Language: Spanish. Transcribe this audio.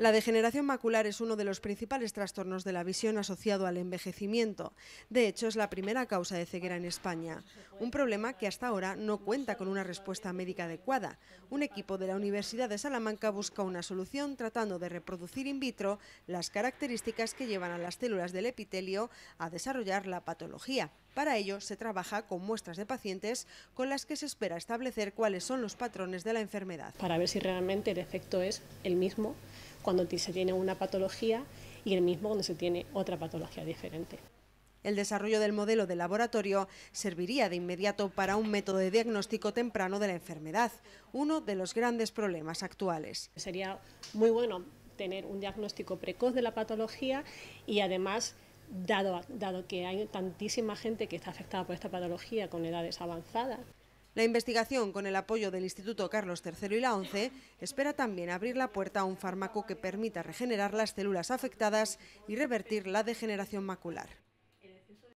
La degeneración macular es uno de los principales trastornos de la visión asociado al envejecimiento. De hecho, es la primera causa de ceguera en España, un problema que hasta ahora no cuenta con una respuesta médica adecuada. Un equipo de la Universidad de Salamanca busca una solución tratando de reproducir in vitro las características que llevan a las células del epitelio a desarrollar la patología. Para ello, se trabaja con muestras de pacientes con las que se espera establecer cuáles son los patrones de la enfermedad. Para ver si realmente el efecto es el mismo cuando se tiene una patología y el mismo cuando se tiene otra patología diferente. El desarrollo del modelo de laboratorio serviría de inmediato para un método de diagnóstico temprano de la enfermedad, uno de los grandes problemas actuales. Sería muy bueno tener un diagnóstico precoz de la patología y además, dado, dado que hay tantísima gente que está afectada por esta patología con edades avanzadas, la investigación, con el apoyo del Instituto Carlos III y la ONCE, espera también abrir la puerta a un fármaco que permita regenerar las células afectadas y revertir la degeneración macular.